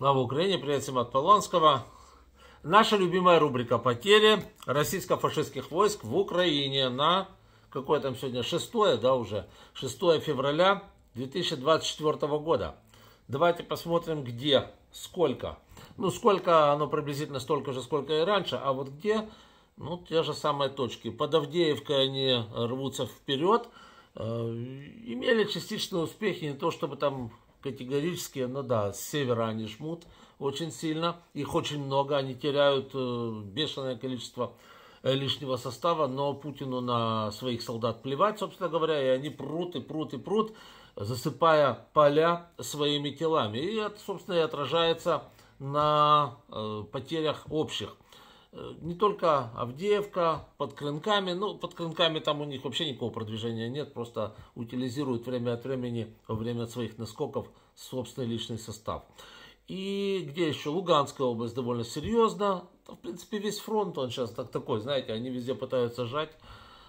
Слава Украине, привет всем от Полонского. Наша любимая рубрика «Потери российско-фашистских войск в Украине» на, какое там сегодня, 6, да, уже, 6 февраля 2024 года. Давайте посмотрим, где, сколько. Ну, сколько, оно приблизительно столько же, сколько и раньше, а вот где, ну, те же самые точки. Под Авдеевкой они рвутся вперед, э, имели частичные успехи, не то чтобы там категорически, ну да, с севера они жмут очень сильно, их очень много, они теряют э, бешеное количество э, лишнего состава, но Путину на своих солдат плевать, собственно говоря, и они прут и прут и прут, засыпая поля своими телами. И это, собственно, и отражается на э, потерях общих. Э, не только Авдеевка, под Крынками, ну, под Крынками там у них вообще никакого продвижения нет, просто утилизируют время от времени, во время своих наскоков, собственный личный состав. И где еще? Луганская область довольно серьезно. В принципе, весь фронт, он сейчас так такой, знаете, они везде пытаются сжать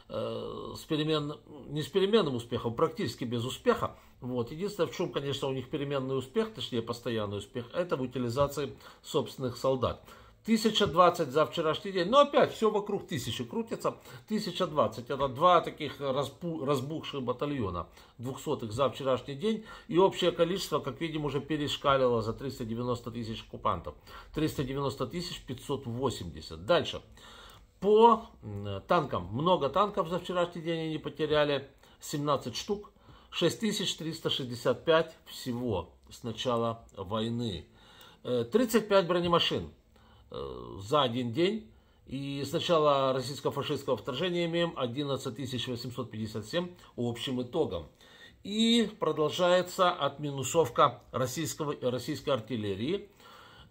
э, с перемен, не с переменным успехом, практически без успеха. Вот. Единственное, в чем, конечно, у них переменный успех, точнее, постоянный успех, это в утилизации собственных солдат. 1020 за вчерашний день. Но ну, опять все вокруг 1000 крутится. 1020 это два таких распу, разбухших батальона 200 за вчерашний день. И общее количество, как видим, уже перешкалило за 390 тысяч оккупантов. 390 тысяч 580. Дальше. По танкам. Много танков за вчерашний день они потеряли. 17 штук. 6365 всего с начала войны. 35 э, бронемашин. Э, за один день. И с начала российско-фашистского вторжения имеем 11 857 общим итогом. И продолжается отминусовка российского, российской артиллерии.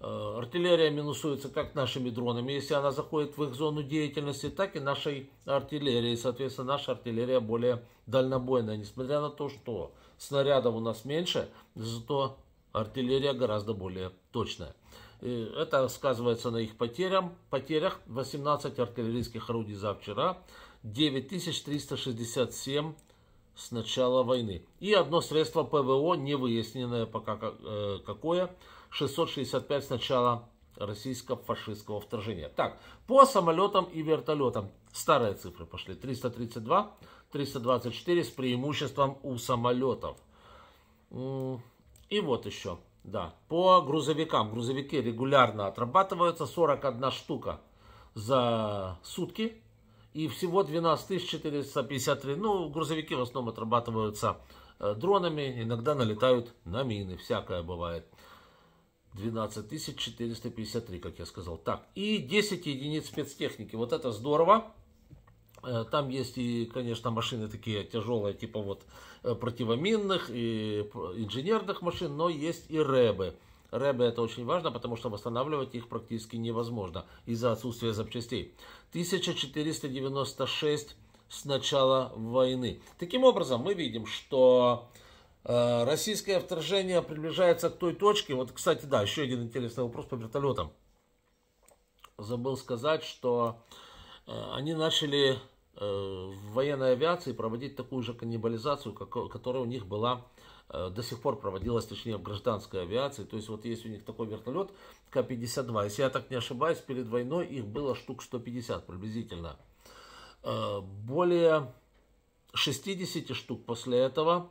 Э, артиллерия минусуется как нашими дронами, если она заходит в их зону деятельности, так и нашей артиллерии. Соответственно, наша артиллерия более дальнобойная, несмотря на то, что снарядов у нас меньше, зато артиллерия гораздо более точная. Это сказывается на их потерям. потерях. 18 артиллерийских орудий за вчера, 9367 с начала войны. И одно средство ПВО, не выясненное пока э, какое, 665 с начала российско-фашистского вторжения. Так, по самолетам и вертолетам. Старые цифры пошли. 332, 324 с преимуществом у самолетов. И вот еще. Да, по грузовикам. Грузовики регулярно отрабатываются. 41 штука за сутки. И всего 12 453. Ну, грузовики в основном отрабатываются э, дронами. Иногда налетают на мины. Всякое бывает. 12 453, как я сказал. Так, и 10 единиц спецтехники. Вот это здорово. Э, там есть и, конечно, машины такие тяжелые, типа вот э, противоминных и э, инженерных машин, но есть и рэбы. Рэбы это очень важно, потому что восстанавливать их практически невозможно из-за отсутствия запчастей. 1496 с начала войны. Таким образом, мы видим, что российское вторжение приближается к той точке. Вот, кстати, да, еще один интересный вопрос по вертолетам. Забыл сказать, что Э, они начали э, в военной авиации проводить такую же каннибализацию, которая у них была э, до сих пор проводилась, точнее, в гражданской авиации. То есть вот есть у них такой вертолет К-52. Если я так не ошибаюсь, перед войной их было штук 150 приблизительно. Более 60 штук после этого,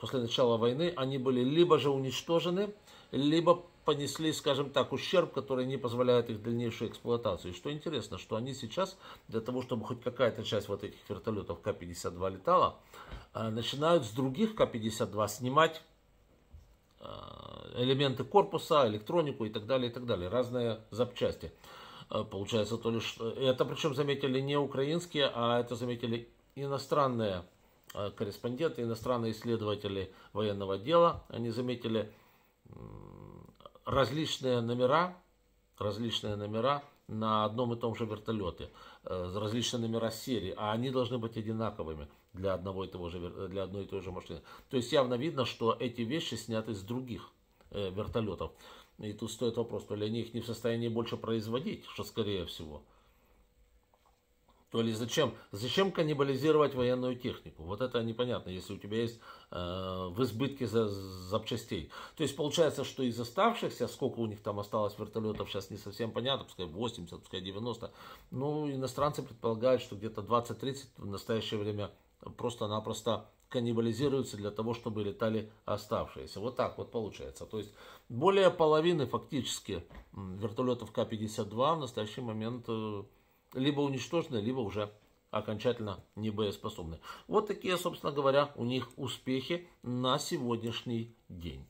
после начала войны, они были либо же уничтожены, либо понесли, скажем так, ущерб, который не позволяет их дальнейшей эксплуатации. Что интересно, что они сейчас, для того, чтобы хоть какая-то часть вот этих вертолетов К-52 летала, э, начинают с других К-52 снимать э, элементы корпуса, электронику и так далее, и так далее, разные запчасти. Э, получается, то лишь... Это причем заметили не украинские, а это заметили иностранные корреспонденты, иностранные исследователи военного дела. Они заметили различные номера, различные номера на одном и том же вертолете, э, различные номера серии, а они должны быть одинаковыми для, одного и того же, э, для одной и той же машины. То есть явно видно, что эти вещи сняты с других э, вертолетов. И тут стоит вопрос, то ли они их не в состоянии больше производить, что скорее всего. То ли зачем, зачем каннибализировать военную технику? Вот это непонятно, если у тебя есть э, в избытке за, запчастей. То есть получается, что из оставшихся, сколько у них там осталось вертолетов, сейчас не совсем понятно, пускай 80, пускай 90. Ну, иностранцы предполагают, что где-то 20-30 в настоящее время просто-напросто каннибализируются для того, чтобы летали оставшиеся. Вот так вот получается. То есть более половины фактически вертолетов К-52 в настоящий момент э, либо уничтожены, либо уже окончательно не боеспособны. Вот такие, собственно говоря, у них успехи на сегодняшний день.